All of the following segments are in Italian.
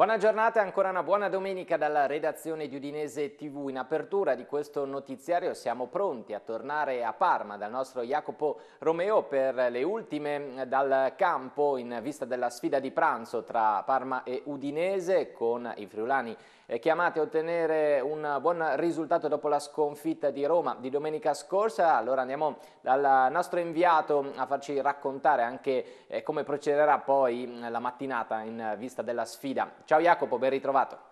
Buona giornata e ancora una buona domenica dalla redazione di Udinese TV. In apertura di questo notiziario siamo pronti a tornare a Parma dal nostro Jacopo Romeo per le ultime eh, dal campo in vista della sfida di pranzo tra Parma e Udinese con i friulani chiamate a ottenere un buon risultato dopo la sconfitta di Roma di domenica scorsa. Allora andiamo dal nostro inviato a farci raccontare anche eh, come procederà poi la mattinata in vista della sfida. Ciao Jacopo, ben ritrovato.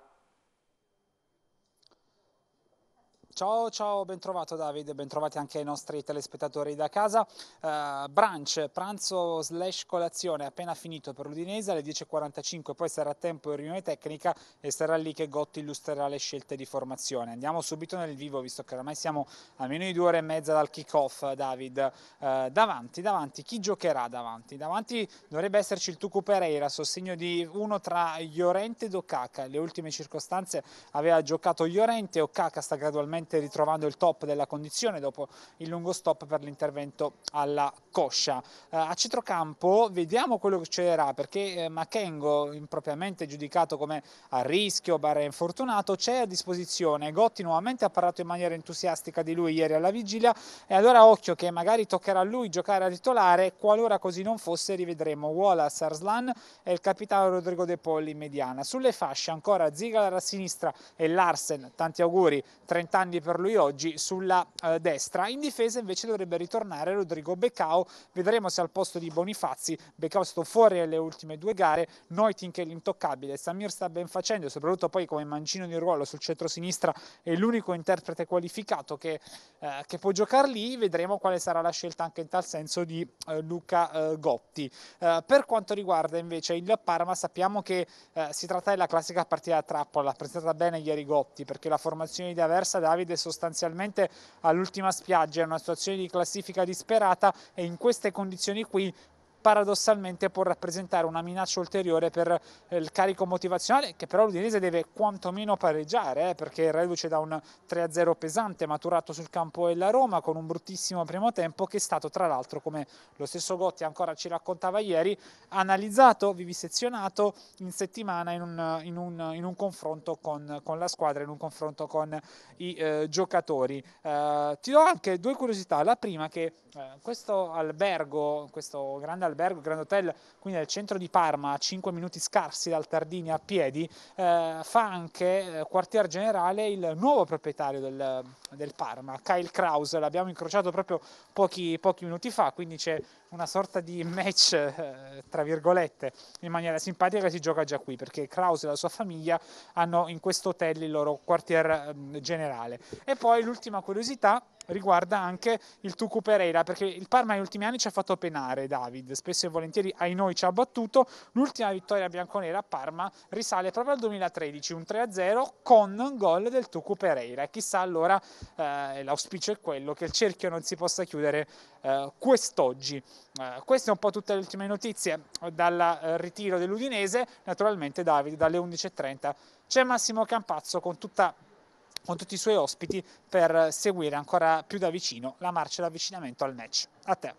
Ciao, ciao, bentrovato Davide, bentrovati anche ai nostri telespettatori da casa. Uh, brunch, pranzo slash colazione appena finito per l'Udinese alle 10.45, poi sarà tempo in riunione tecnica e sarà lì che Gotti illustrerà le scelte di formazione. Andiamo subito nel vivo, visto che ormai siamo a meno di due ore e mezza dal kick-off, David. Uh, davanti, davanti, chi giocherà davanti? Davanti dovrebbe esserci il Tucu Pereira, a sostegno di uno tra Llorente ed Okaka. Le ultime circostanze aveva giocato Llorente, Okaka sta gradualmente Morante ritrovando il top della condizione dopo il lungo stop per l'intervento alla coscia. Eh, a centrocampo vediamo quello che succederà perché eh, Makengo, impropriamente giudicato come a rischio, barra infortunato, c'è a disposizione. Gotti nuovamente ha parlato in maniera entusiastica di lui ieri alla vigilia e allora occhio che magari toccherà a lui giocare a titolare, qualora così non fosse rivedremo Wallace, Arslan e il capitano Rodrigo De Polli in mediana. Sulle fasce ancora Zigal a sinistra e Larsen, tanti auguri, 30 anni quindi per lui oggi sulla eh, destra. In difesa invece dovrebbe ritornare Rodrigo Beccao, vedremo se al posto di Bonifazzi, Beccao è stato fuori alle ultime due gare, Noitin che è l'intoccabile, Samir sta ben facendo, soprattutto poi come mancino di ruolo sul centro-sinistra è l'unico interprete qualificato che, eh, che, può giocare lì, vedremo quale sarà la scelta anche in tal senso di eh, Luca eh, Gotti. Eh, per quanto riguarda invece il Parma sappiamo che eh, si tratta della classica partita a trappola, presentata bene ieri Gotti perché la formazione di Aversa Davide chiede sostanzialmente all'ultima spiaggia, è una situazione di classifica disperata e in queste condizioni qui paradossalmente può rappresentare una minaccia ulteriore per eh, il carico motivazionale che però l'Udinese deve quantomeno pareggiare eh, perché reduce da un 3-0 pesante maturato sul campo della Roma con un bruttissimo primo tempo che è stato tra l'altro come lo stesso Gotti ancora ci raccontava ieri analizzato, vivisezionato in settimana in un, in un, in un confronto con, con, la squadra in un confronto con i eh, giocatori eh, ti do anche due curiosità la prima che eh, questo albergo questo grande albergo Grand Hotel, qui nel centro di Parma, a 5 minuti scarsi dal Tardini a piedi, eh, fa anche eh, quartier generale il nuovo proprietario del, del Parma, Kyle Kraus, l'abbiamo incrociato proprio pochi, pochi minuti fa, quindi c'è una sorta di match, eh, tra virgolette, in maniera simpatica si gioca già qui, perché Kraus e la sua famiglia hanno in questo hotel il loro quartier ehm, generale. E poi l'ultima curiosità riguarda anche il Tucu Pereira, perché il Parma negli ultimi anni ci ha fatto penare David, spesso e volentieri ai noi ci ha battuto, l'ultima vittoria bianconera a Parma risale proprio al 2013, un 3-0 con un gol del Tucu Pereira, e chissà allora eh, l'auspicio è quello che il cerchio non si possa chiudere eh, quest'oggi. Eh, queste un po' tutte le ultime notizie dal eh, ritiro dell'Udinese, naturalmente Davide dalle 11.30 c'è Massimo Campazzo con tutta con tutti i suoi ospiti per eh, seguire ancora più da vicino la marcia d'avvicinamento al match. A te.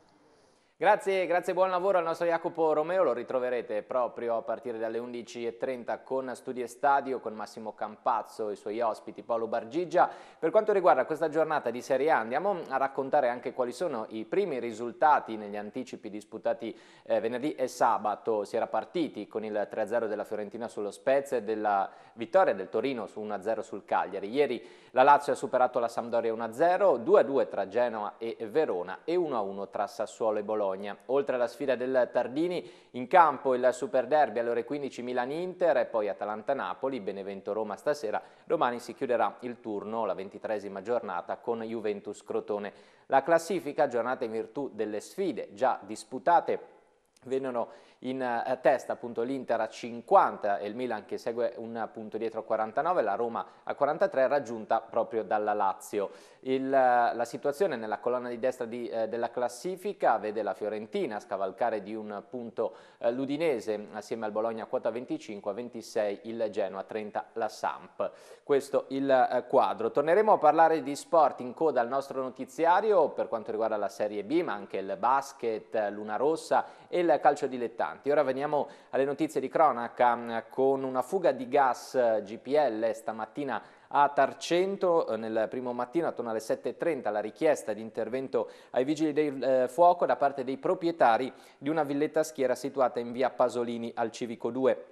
Grazie, grazie, buon lavoro al nostro Jacopo Romeo, lo ritroverete proprio a partire dalle 11.30 con Studi e Stadio, con Massimo Campazzo e i suoi ospiti Paolo Bargigia. Per quanto riguarda questa giornata di Serie A andiamo a raccontare anche quali sono i primi risultati negli anticipi disputati eh, venerdì e sabato. Si era partiti con il 3-0 della Fiorentina sullo Spezia e della vittoria del Torino su 1-0 sul Cagliari. Ieri la Lazio ha superato la Sampdoria 1-0, 2-2 tra Genoa e Verona e 1-1 tra Sassuolo e Bologna. Bologna. Oltre alla sfida del Tardini, in campo il Super Derby alle ore 15 Milan-Inter e poi Atalanta-Napoli, Benevento-Roma stasera. Domani si chiuderà il turno, la ventitresima giornata, con Juventus-Crotone. La classifica, giornata in virtù delle sfide già disputate, Vennero in eh, testa appunto l'Inter a 50 e il Milan che segue un punto dietro a 49, la Roma a 43 raggiunta proprio dalla Lazio. Il, eh, la situazione nella colonna di destra di, eh, della classifica vede la Fiorentina scavalcare di un punto eh, l'Udinese assieme al Bologna a quota 25, a 26 il Genoa, a 30 la Samp. Questo il eh, quadro. Torneremo a parlare di sport in coda al nostro notiziario per quanto riguarda la Serie B ma anche il basket, eh, l'Una Rossa e il del calcio dilettanti. Ora veniamo alle notizie di cronaca mm, con una fuga di gas eh, GPL eh, stamattina a Tarcento eh, nel primo mattino attorno alle 7.30 la richiesta di intervento ai vigili del eh, fuoco da parte dei proprietari di una villetta schiera situata in via Pasolini al Civico 2.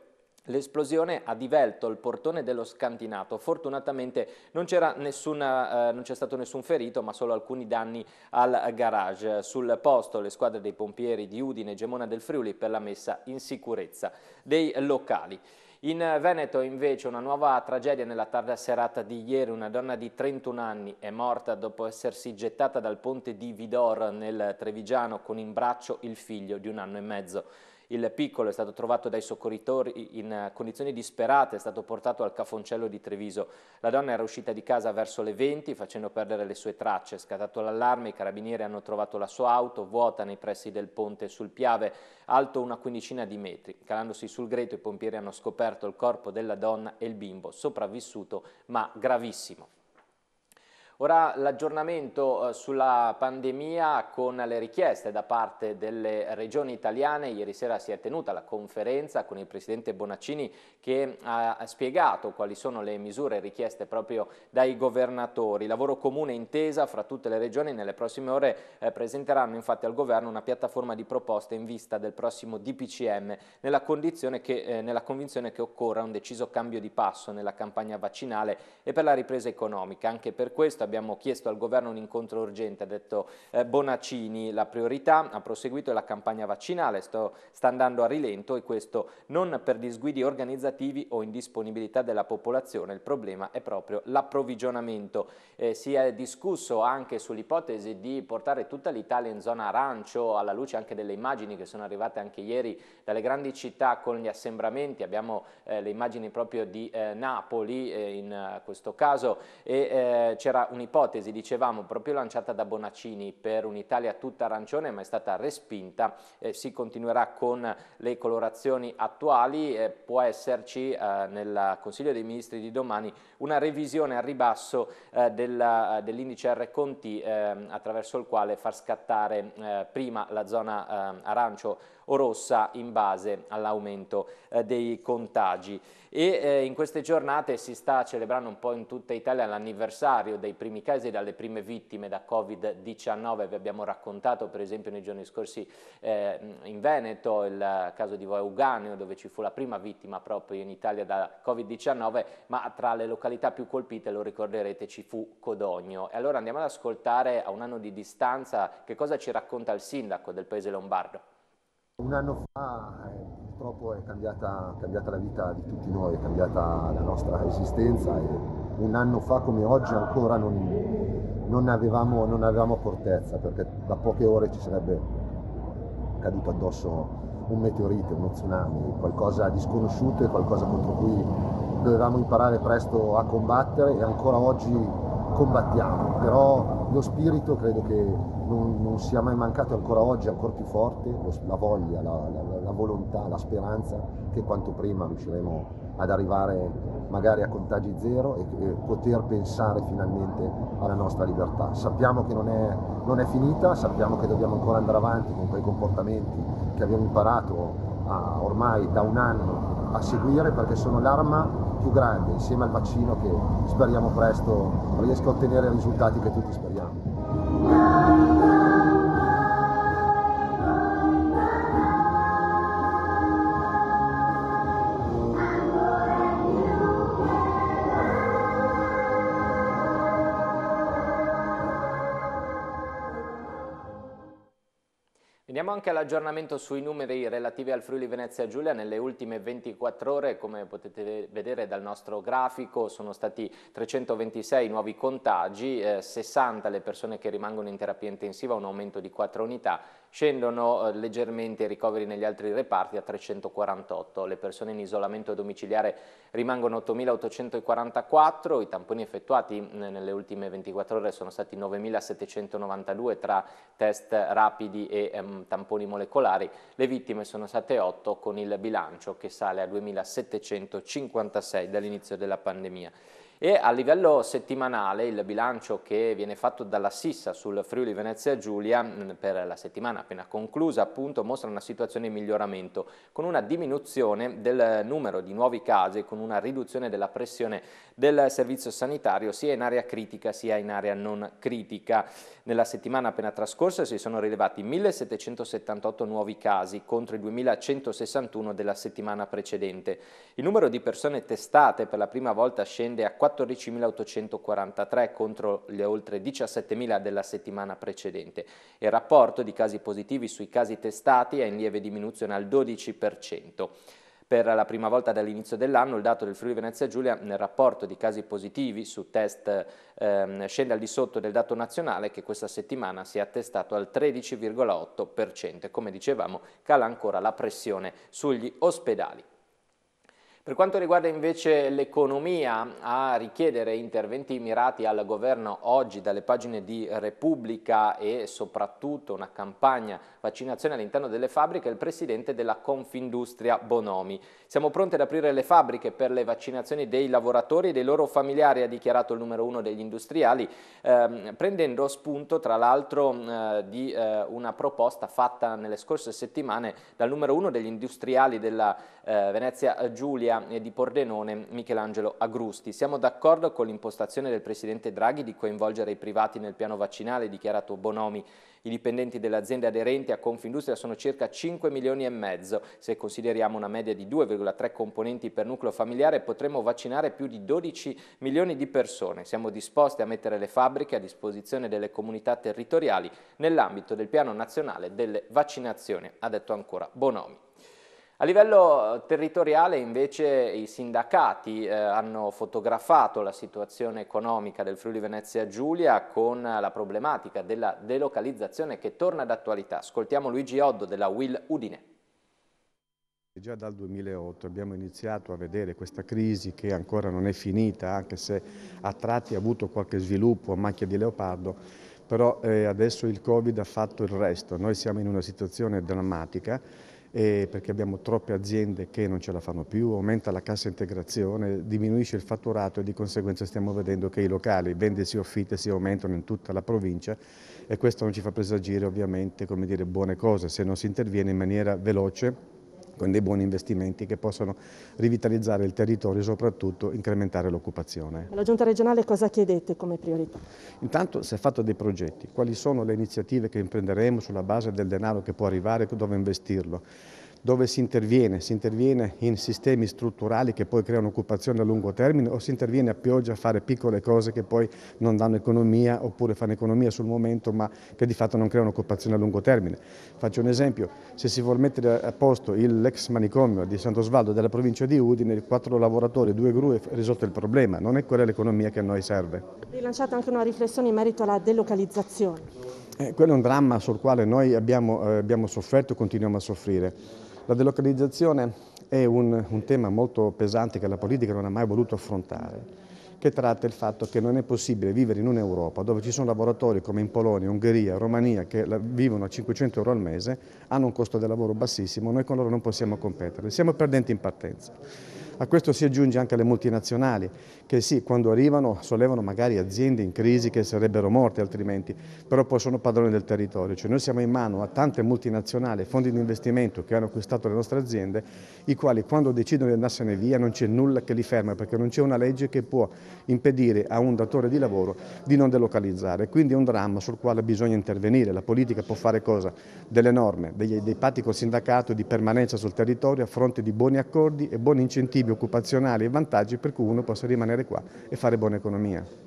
L'esplosione ha divelto il portone dello scantinato, fortunatamente non eh, c'è eh, stato nessun ferito ma solo alcuni danni al garage. Sul posto le squadre dei pompieri di Udine e Gemona del Friuli per la messa in sicurezza dei locali. In Veneto invece una nuova tragedia nella tarda serata di ieri, una donna di 31 anni è morta dopo essersi gettata dal ponte di Vidor nel Trevigiano con in braccio il figlio di un anno e mezzo. Il piccolo è stato trovato dai soccorritori in condizioni disperate, è stato portato al cafoncello di Treviso. La donna era uscita di casa verso le 20 facendo perdere le sue tracce. È scattato l'allarme, i carabinieri hanno trovato la sua auto vuota nei pressi del ponte sul Piave, alto una quindicina di metri. Calandosi sul greto i pompieri hanno scoperto il corpo della donna e il bimbo, sopravvissuto ma gravissimo. Ora l'aggiornamento eh, sulla pandemia con le richieste da parte delle regioni italiane. Ieri sera si è tenuta la conferenza con il presidente Bonaccini che ha spiegato quali sono le misure richieste proprio dai governatori. Lavoro comune intesa fra tutte le regioni nelle prossime ore eh, presenteranno infatti al governo una piattaforma di proposte in vista del prossimo DPCM nella, che, eh, nella convinzione che occorra un deciso cambio di passo nella campagna vaccinale e per la ripresa economica. Anche per questo abbiamo chiesto al governo un incontro urgente, ha detto eh, Bonaccini, la priorità, ha proseguito la campagna vaccinale, sto, sta andando a rilento e questo non per disguidi organizzativi o indisponibilità della popolazione, il problema è proprio l'approvvigionamento. Eh, si è discusso anche sull'ipotesi di portare tutta l'Italia in zona arancio, alla luce anche delle immagini che sono arrivate anche ieri dalle grandi città con gli assembramenti, abbiamo eh, le immagini proprio di eh, Napoli eh, in questo caso e eh, c'era un un'ipotesi, dicevamo, proprio lanciata da Bonaccini per un'Italia tutta arancione, ma è stata respinta, eh, si continuerà con le colorazioni attuali, eh, può esserci eh, nel Consiglio dei Ministri di domani una revisione a ribasso eh, eh, dell'indice R Conti ehm, attraverso il quale far scattare prima la zona ehm, arancio o rossa in base all'aumento eh, dei contagi. E eh, in queste giornate si sta celebrando un po' in tutta Italia l'anniversario dei primi casi, e dalle prime vittime da Covid-19. Vi abbiamo raccontato per esempio nei giorni scorsi eh, in Veneto il caso di Vauganio dove ci fu la prima vittima proprio in Italia da Covid-19, ma tra le località più colpite, lo ricorderete, ci fu Codogno. E allora andiamo ad ascoltare a un anno di distanza che cosa ci racconta il sindaco del paese lombardo. Un anno fa eh, purtroppo è cambiata, cambiata, la vita di tutti noi, è cambiata la nostra esistenza e un anno fa come oggi ancora non, non, avevamo, non avevamo accortezza perché da poche ore ci sarebbe caduto addosso un meteorite, uno tsunami, qualcosa di sconosciuto e qualcosa contro cui dovevamo imparare presto a combattere e ancora oggi combattiamo, però lo spirito credo che non, non sia mai mancato ancora oggi, ancora più forte, la voglia, la, la, la volontà, la speranza che quanto prima riusciremo ad arrivare magari a contagi zero e, e, poter pensare finalmente alla nostra libertà. Sappiamo che non è, non è, finita, sappiamo che dobbiamo ancora andare avanti con quei comportamenti che abbiamo imparato a, ormai da un anno a seguire perché sono l'arma più grande, insieme al vaccino che speriamo presto riesca a ottenere i risultati che tutti speriamo. anche l'aggiornamento sui numeri relativi al Friuli Venezia Giulia. Nelle ultime 24 ore, come potete vedere dal nostro grafico, sono stati 326 nuovi contagi, eh, 60 le persone che rimangono in terapia intensiva, un aumento di 4 unità Scendono eh, leggermente i ricoveri negli altri reparti a 348, le persone in isolamento domiciliare rimangono 8.844, i tamponi effettuati nelle ultime 24 ore sono stati 9.792 tra test rapidi e ehm, tamponi molecolari, le vittime sono state 8 con il bilancio che sale a 2.756 dall'inizio della pandemia. E a livello settimanale il bilancio che viene fatto dalla Sissa sul Friuli Venezia Giulia mm, per la settimana appena conclusa appunto mostra una situazione in miglioramento con una diminuzione del numero di nuovi casi e con una riduzione della pressione del servizio sanitario sia in area critica sia in area non critica. Nella settimana appena trascorsa si sono rilevati 1778 nuovi casi contro i 2161 della settimana precedente. Il numero di persone testate per la prima volta scende a 4 14.843 contro le oltre 17.000 della settimana precedente. Il rapporto di casi positivi sui casi testati è in lieve diminuzione al 12%. Per la prima volta dall'inizio dell'anno il dato del Friuli Venezia Giulia nel rapporto di casi positivi su test ehm, scende al di sotto del dato nazionale che questa settimana si è attestato al 13,8% e come dicevamo cala ancora la pressione sugli ospedali. Per quanto riguarda invece l'economia, a richiedere interventi mirati al governo oggi dalle pagine di Repubblica e soprattutto una campagna vaccinazione all'interno delle fabbriche, il presidente della Confindustria Bonomi. Siamo pronti ad aprire le fabbriche per le vaccinazioni dei lavoratori e dei loro familiari, ha dichiarato il numero uno degli industriali, ehm, prendendo spunto tra l'altro eh, di eh, una proposta fatta nelle scorse settimane dal numero uno degli industriali della eh, Venezia Giulia Galleria di Pordenone Michelangelo Agrusti. Siamo d'accordo con l'impostazione del Presidente Draghi di coinvolgere i privati nel piano vaccinale dichiarato Bonomi. I dipendenti delle aziende aderenti a Confindustria sono circa 5 milioni e mezzo. Se consideriamo una media di 2,3 componenti per nucleo familiare potremmo vaccinare più di 12 milioni di persone. Siamo disposti a mettere le fabbriche a disposizione delle comunità territoriali nell'ambito del piano nazionale delle vaccinazioni, ha detto ancora Bonomi. A livello eh, territoriale invece i sindacati eh, hanno fotografato la situazione economica del Friuli Venezia Giulia con la problematica della delocalizzazione che torna d'attualità. Ascoltiamo Luigi Oddo della Will Udine. Già dal 2008 abbiamo iniziato a vedere questa crisi che ancora non è finita, anche se a tratti ha avuto qualche sviluppo a macchia di leopardo, però eh, adesso il Covid ha fatto il resto. Noi siamo in una situazione drammatica perché abbiamo troppe aziende che non ce la fanno più, aumenta la cassa integrazione, diminuisce il fatturato e di conseguenza stiamo vedendo che i locali, vendesi o fitte, si aumentano in tutta la provincia e questo non ci fa presagire ovviamente dire, buone cose se non si interviene in maniera veloce con dei buoni investimenti che possono rivitalizzare il territorio e soprattutto incrementare l'occupazione. La Giunta regionale cosa chiedete come priorità? Intanto si è fatto dei progetti, quali sono le iniziative che imprenderemo sulla base del denaro che può arrivare e dove investirlo? dove si interviene, si interviene in sistemi strutturali che poi creano occupazione a lungo termine o si interviene a pioggia a fare piccole cose che poi non danno economia oppure fanno economia sul momento ma che di fatto non creano occupazione a lungo termine. Faccio un esempio, se si vuole mettere a posto l'ex manicomio di Sant'Osvaldo della provincia di Udine, quattro lavoratori, due grue, risolto il problema, non è quella l'economia che a noi serve. Rilanciate anche una riflessione in merito alla delocalizzazione. Eh, quello è un dramma sul quale noi abbiamo, eh, abbiamo sofferto e continuiamo a soffrire. La delocalizzazione è un, un, tema molto pesante che la politica non ha mai voluto affrontare, che tratta il fatto che non è possibile vivere in un'Europa dove ci sono lavoratori come in Polonia, Ungheria, Romania che vivono a 500 euro al mese, hanno un costo del lavoro bassissimo, noi con loro non possiamo competere, siamo perdenti in partenza. A questo si aggiunge anche le multinazionali che sì, quando arrivano sollevano magari aziende in crisi che sarebbero morte altrimenti, però poi sono padroni del territorio. Cioè noi siamo in mano a tante multinazionali, fondi di investimento che hanno acquistato le nostre aziende, i quali quando decidono di andarsene via non c'è nulla che li ferma perché non c'è una legge che può impedire a un datore di lavoro di non delocalizzare. Quindi è un dramma sul quale bisogna intervenire. La politica può fare cosa? Delle norme, dei, dei patti col sindacato di permanenza sul territorio a fronte di buoni accordi e buoni incentivi occupazionali e vantaggi per cui uno possa rimanere qua e fare buona economia.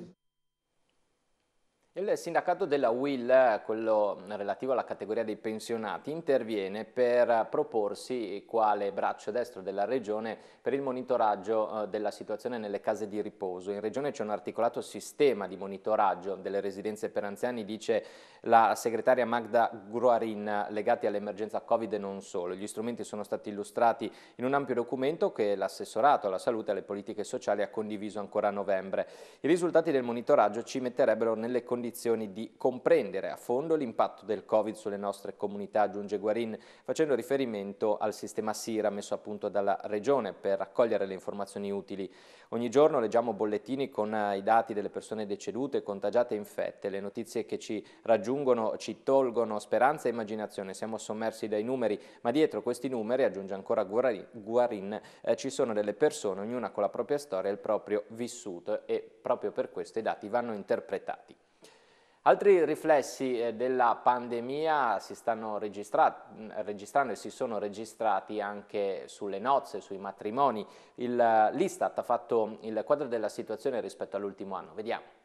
Il sindacato della UIL, quello relativo alla categoria dei pensionati, interviene per proporsi quale braccio destro della Regione per il monitoraggio eh, della situazione nelle case di riposo. In Regione c'è un articolato sistema di monitoraggio delle residenze per anziani, dice la segretaria Magda Gruarin, legati all'emergenza Covid e non solo. Gli strumenti sono stati illustrati in un ampio documento che l'assessorato alla salute e alle politiche sociali ha condiviso ancora a novembre. I risultati del monitoraggio ci metterebbero nelle condizioni condizioni di comprendere a fondo l'impatto del Covid sulle nostre comunità, aggiunge Guarin, facendo riferimento al sistema SIRA messo a punto dalla Regione per raccogliere le informazioni utili. Ogni giorno leggiamo bollettini con eh, i dati delle persone decedute, contagiate e infette. Le notizie che ci raggiungono ci tolgono speranza e immaginazione. Siamo sommersi dai numeri, ma dietro questi numeri, aggiunge ancora Guarin, eh, ci sono delle persone, ognuna con la propria storia e il proprio vissuto e proprio per questo i dati vanno interpretati. Altri riflessi eh, della pandemia si stanno registrando e si sono registrati anche sulle nozze, sui matrimoni. Eh, L'Istat ha fatto il quadro della situazione rispetto all'ultimo anno. Vediamo.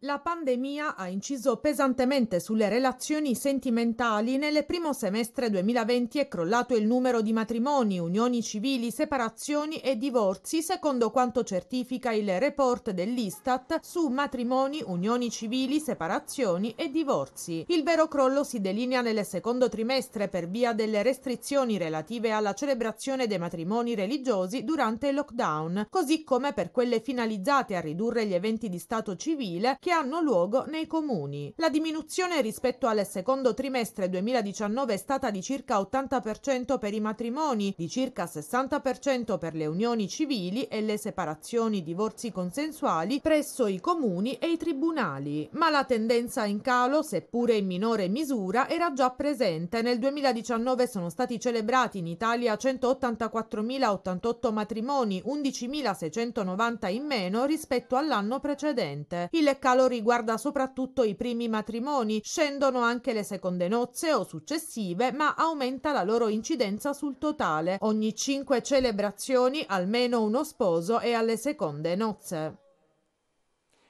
La pandemia ha inciso pesantemente sulle relazioni sentimentali. Nel primo semestre 2020 è crollato il numero di matrimoni, unioni civili, separazioni e divorzi, secondo quanto certifica il report dell'Istat su matrimoni, unioni civili, separazioni e divorzi. Il vero crollo si delinea nel secondo trimestre per via delle restrizioni relative alla celebrazione dei matrimoni religiosi durante il lockdown, così come per quelle finalizzate a ridurre gli eventi di stato civile che hanno luogo nei comuni. La diminuzione rispetto al secondo trimestre 2019 è stata di circa 80% per i matrimoni, di circa 60% per le unioni civili e le separazioni divorzi consensuali presso i comuni e i tribunali. Ma la tendenza in calo, seppure in minore misura, era già presente. Nel 2019 sono stati celebrati in Italia 184.088 matrimoni, 11.690 in meno rispetto all'anno precedente. Il calo calo riguarda soprattutto i primi matrimoni, scendono anche le seconde nozze o successive, ma aumenta la loro incidenza sul totale. Ogni cinque celebrazioni almeno uno sposo è alle seconde nozze.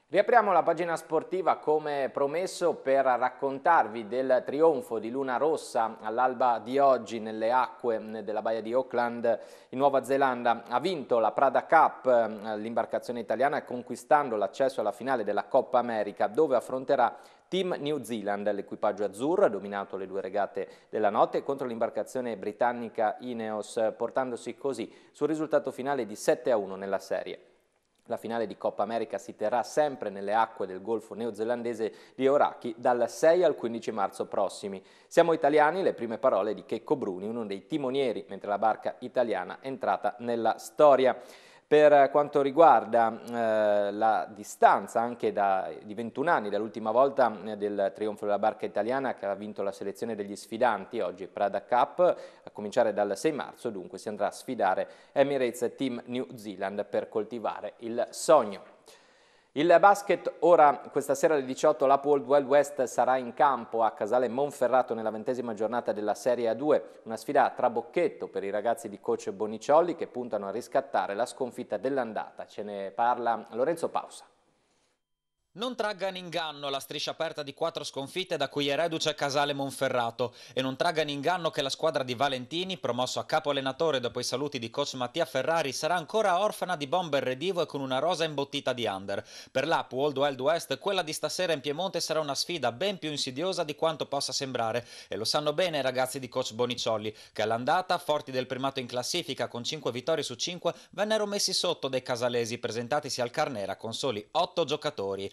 Riapriamo la pagina sportiva come promesso per raccontarvi del trionfo di Luna Rossa all'alba di oggi nelle acque della Baia di Auckland in Nuova Zelanda. Ha vinto la Prada Cup eh, l'imbarcazione italiana conquistando l'accesso alla finale della Coppa America dove affronterà Team New Zealand, l'equipaggio azzurro ha dominato le due regate della notte contro l'imbarcazione britannica Ineos portandosi così sul risultato finale di 7 a 1 nella serie. La finale di Coppa America si terrà sempre nelle acque del golfo neozelandese di Oraki dal 6 al 15 marzo prossimi. Siamo italiani, le prime parole di Checco Bruni, uno dei timonieri, mentre la barca italiana è entrata nella storia. Per quanto riguarda eh, la distanza anche da, di 21 anni dall'ultima volta eh, del trionfo della barca italiana che ha vinto la selezione degli sfidanti, oggi Prada Cup, a cominciare dal 6 marzo dunque si andrà a sfidare Emirates Team New Zealand per coltivare il sogno. Il basket ora questa sera alle 18 la Paul Wild West sarà in campo a Casale Monferrato nella ventesima giornata della Serie A2, una sfida a trabocchetto per i ragazzi di coach Bonicioli che puntano a riscattare la sconfitta dell'andata. Ce ne parla Lorenzo Pausa. Non tragga in inganno la striscia aperta di quattro sconfitte da cui è reduce Casale Monferrato e non tragga in inganno che la squadra di Valentini, promosso a capo allenatore dopo i saluti di coach Mattia Ferrari, sarà ancora orfana di bomber redivo e con una rosa imbottita di under. Per l'App World Wild West quella di stasera in Piemonte sarà una sfida ben più insidiosa di quanto possa sembrare e lo sanno bene i ragazzi di coach Boniciolli che all'andata, forti del primato in classifica con 5 vittorie su 5, vennero messi sotto dai casalesi presentatisi al Carnera con soli 8 giocatori.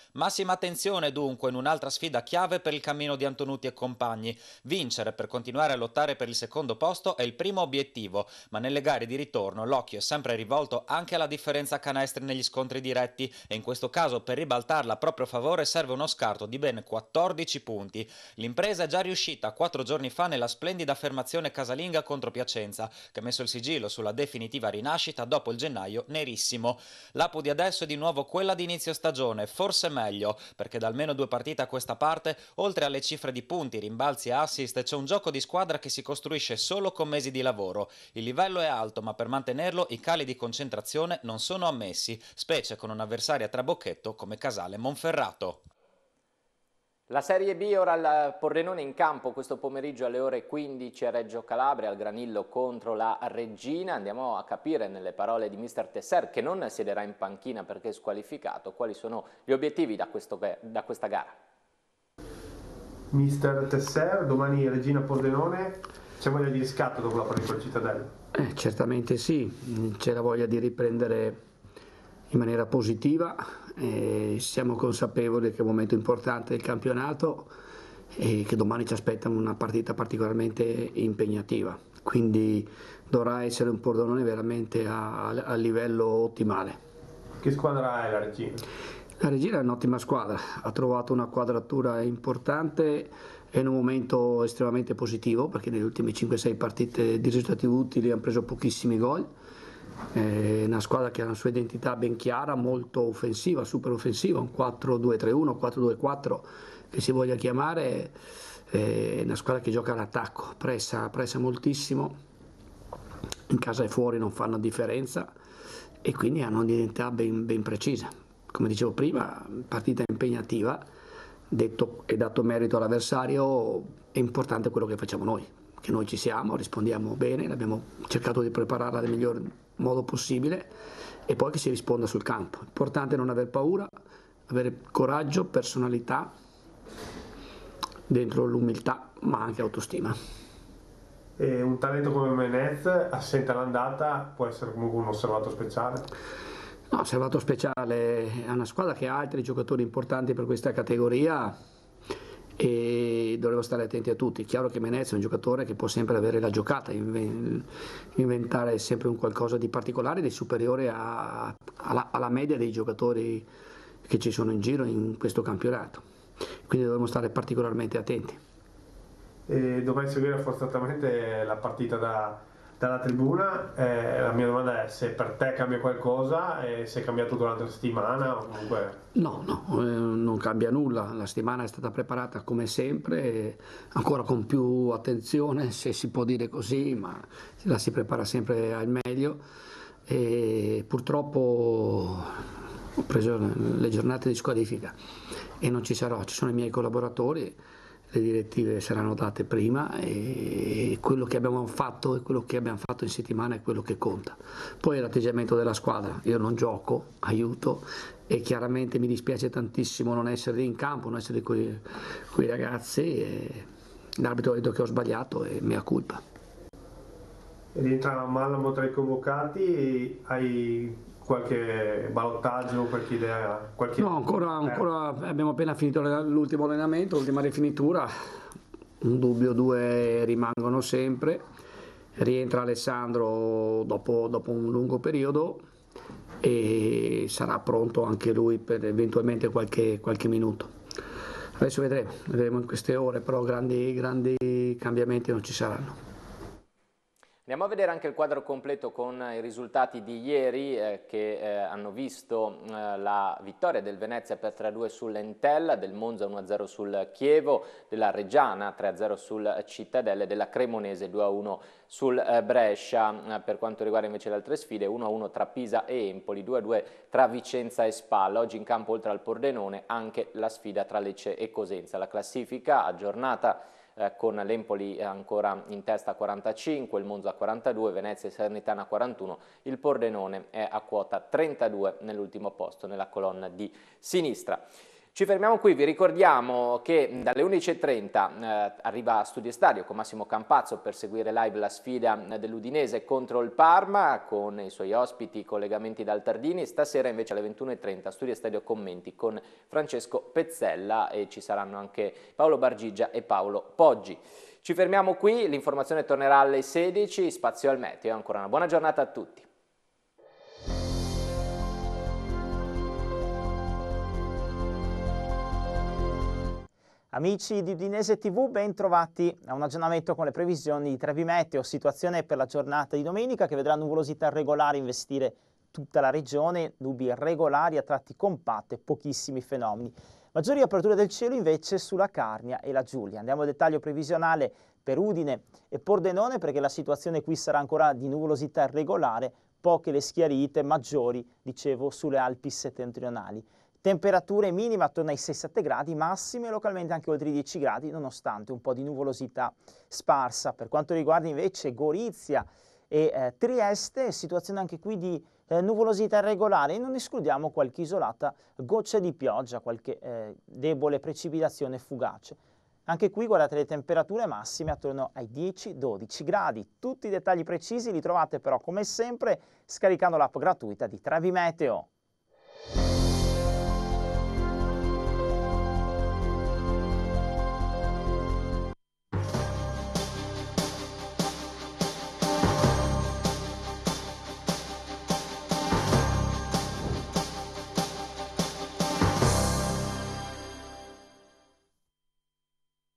Massima attenzione dunque in un'altra sfida chiave per il cammino di Antonuti e compagni. Vincere per continuare a lottare per il secondo posto è il primo obiettivo, ma nelle gare di ritorno l'occhio è sempre rivolto anche alla differenza canestri negli scontri diretti e in questo caso per ribaltarla a proprio favore serve uno scarto di ben 14 punti. L'impresa è già riuscita quattro giorni fa nella splendida affermazione casalinga contro Piacenza, che ha messo il sigillo sulla definitiva rinascita dopo il gennaio nerissimo. L'apu di adesso è di nuovo quella di inizio stagione, forse meglio meglio, perché da almeno due partite a questa parte, oltre alle cifre di punti, rimbalzi e assist, c'è un gioco di squadra che si costruisce solo con mesi di lavoro. Il livello è alto, ma per mantenerlo i cali di concentrazione non sono ammessi, specie con un avversario a trabocchetto come Casale Monferrato. La Serie B ora al Pordenone in campo questo pomeriggio alle ore 15 a Reggio Calabria, al Granillo contro la Regina. Andiamo a capire nelle parole di mister Tesser, che non siederà in panchina perché è squalificato, quali sono gli obiettivi da, questo, da questa gara. Mister Tesser, domani Regina Pordenone, c'è voglia di riscatto dopo la partita con Cittadella? Eh, certamente sì, c'è la voglia di riprendere in maniera positiva, eh, siamo consapevoli che è un momento importante del campionato e che domani ci aspetta una partita particolarmente impegnativa, quindi dovrà essere un pordonone veramente a, a livello ottimale. Che squadra è la Regina? La Regina è un'ottima squadra, ha trovato una quadratura importante è in un momento estremamente positivo perché nelle ultime 5-6 partite di risultati utili hanno preso pochissimi gol è una squadra che ha una sua identità ben chiara, molto offensiva, super offensiva, un 4-2-3-1, 4-2-4 che si voglia chiamare, è una squadra che gioca all'attacco, pressa, pressa moltissimo, in casa e fuori non fanno differenza e quindi hanno un'identità ben, ben precisa. Come dicevo prima, partita impegnativa, detto e dato merito all'avversario, è importante quello che facciamo noi, che noi ci siamo, rispondiamo bene, abbiamo cercato di prepararla nel migliore modo possibile e poi che si risponda sul campo. Importante non aver paura, avere coraggio, personalità, dentro l'umiltà ma anche autostima. E un talento come Menez, assente all'andata, può essere comunque un osservato speciale? No, osservato speciale è una squadra che ha altri giocatori importanti per questa categoria, e dovremmo stare attenti a tutti. chiaro che Menezia è un giocatore che può sempre avere la giocata, inventare sempre un qualcosa di particolare ed è superiore a, alla, alla media dei giocatori che ci sono in giro in questo campionato. Quindi dovremmo stare particolarmente attenti. E dovrai seguire forzatamente la partita da, dalla tribuna. Eh, la mia domanda è se per te cambia qualcosa e se è cambiato durante la settimana o comunque... No, no, eh, non cambia nulla, la settimana è stata preparata come sempre, ancora con più attenzione se si può dire così, ma la si prepara sempre al meglio e purtroppo ho preso le giornate di squalifica e non ci sarò, ci sono i miei collaboratori le direttive saranno date prima e quello che abbiamo fatto e quello che abbiamo fatto in settimana è quello che conta. Poi l'atteggiamento della squadra, io non gioco, aiuto e chiaramente mi dispiace tantissimo non essere in campo, non essere con qui ragazzi, l'arbitro ha detto che ho sbagliato e mia colpa. Rientra Malamo tra i convocati, hai qualche ballottaggio, qualche idea? Qualche... No, ancora, eh. ancora, abbiamo appena finito l'ultimo allenamento, l'ultima rifinitura, un dubbio, due rimangono sempre, rientra Alessandro dopo, dopo un lungo periodo e sarà pronto anche lui per eventualmente qualche, qualche minuto. Adesso vedremo, vedremo in queste ore, però grandi, grandi cambiamenti non ci saranno. Andiamo a vedere anche il quadro completo con eh, i risultati di ieri eh, che eh, hanno visto eh, la vittoria del Venezia per 3-2 sull'Entella, del Monza 1-0 sul Chievo, della Reggiana 3-0 sul Cittadella e della Cremonese 2-1 sul eh, Brescia. Eh, per quanto riguarda invece le altre sfide, 1-1 tra Pisa e Empoli, 2-2 tra Vicenza e Spalla. Oggi in campo oltre al Pordenone anche la sfida tra Lecce e Cosenza. La classifica aggiornata eh, con l'Empoli ancora in testa a 45, il Monza a 42, Venezia e Salernitana a 41, il Pordenone è a quota 32 nell'ultimo posto nella colonna di sinistra. Ci fermiamo qui, vi ricordiamo che mm, dalle 11.30 eh, arriva a Studio Stadio con Massimo Campazzo per seguire live la sfida mm, dell'Udinese contro il Parma con i suoi ospiti, collegamenti dal Tardini. Stasera invece alle 21.30 Studio Stadio commenti con Francesco Pezzella e ci saranno anche Paolo Bargigia e Paolo Poggi. Ci fermiamo qui, l'informazione tornerà alle 16, spazio al meteo. e Ancora una buona giornata a tutti. Amici di Udinese TV, ben trovati a un aggiornamento con le previsioni di Trevi Meteo, situazione per la giornata di domenica che vedrà nuvolosità regolare investire tutta la regione, nubi regolari a tratti compatte, pochissimi fenomeni. Maggiori aperture del cielo invece sulla Carnia e la Giulia. Andiamo a dettaglio previsionale per Udine e Pordenone perché la situazione qui sarà ancora di nuvolosità regolare, poche le schiarite maggiori, dicevo, sulle Alpi settentrionali. Temperature minime attorno ai 6-7 gradi, massime localmente anche oltre i 10 gradi, nonostante un po' di nuvolosità sparsa. Per quanto riguarda invece Gorizia e eh, Trieste, situazione anche qui di eh, nuvolosità irregolare, non escludiamo qualche isolata goccia di pioggia, qualche eh, debole precipitazione fugace. Anche qui guardate le temperature massime attorno ai 10-12 gradi. Tutti i dettagli precisi li trovate però come sempre scaricando l'app gratuita di Travi Meteo.